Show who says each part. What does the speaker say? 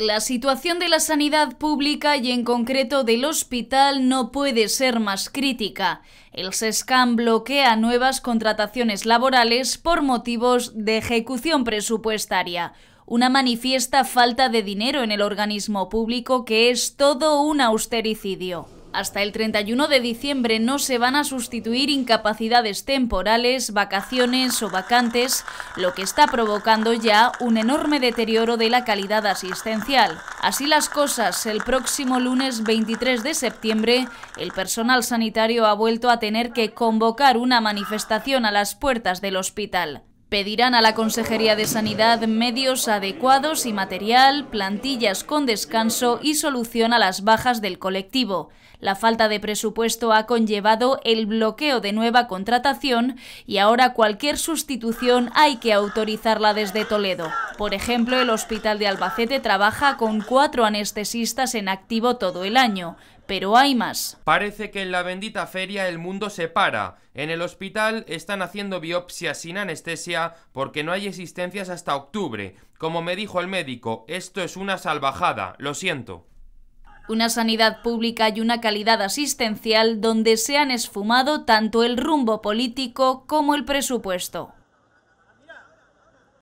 Speaker 1: La situación de la sanidad pública y en concreto del hospital no puede ser más crítica. El SESCAM bloquea nuevas contrataciones laborales por motivos de ejecución presupuestaria. Una manifiesta falta de dinero en el organismo público que es todo un austericidio. Hasta el 31 de diciembre no se van a sustituir incapacidades temporales, vacaciones o vacantes, lo que está provocando ya un enorme deterioro de la calidad asistencial. Así las cosas, el próximo lunes 23 de septiembre, el personal sanitario ha vuelto a tener que convocar una manifestación a las puertas del hospital. Pedirán a la Consejería de Sanidad medios adecuados y material, plantillas con descanso y solución a las bajas del colectivo. La falta de presupuesto ha conllevado el bloqueo de nueva contratación y ahora cualquier sustitución hay que autorizarla desde Toledo. Por ejemplo, el Hospital de Albacete trabaja con cuatro anestesistas en activo todo el año, pero hay
Speaker 2: más. Parece que en la bendita feria el mundo se para. En el hospital están haciendo biopsias sin anestesia porque no hay existencias hasta octubre. Como me dijo el médico, esto es una salvajada, lo siento.
Speaker 1: Una sanidad pública y una calidad asistencial donde se han esfumado tanto el rumbo político como el presupuesto.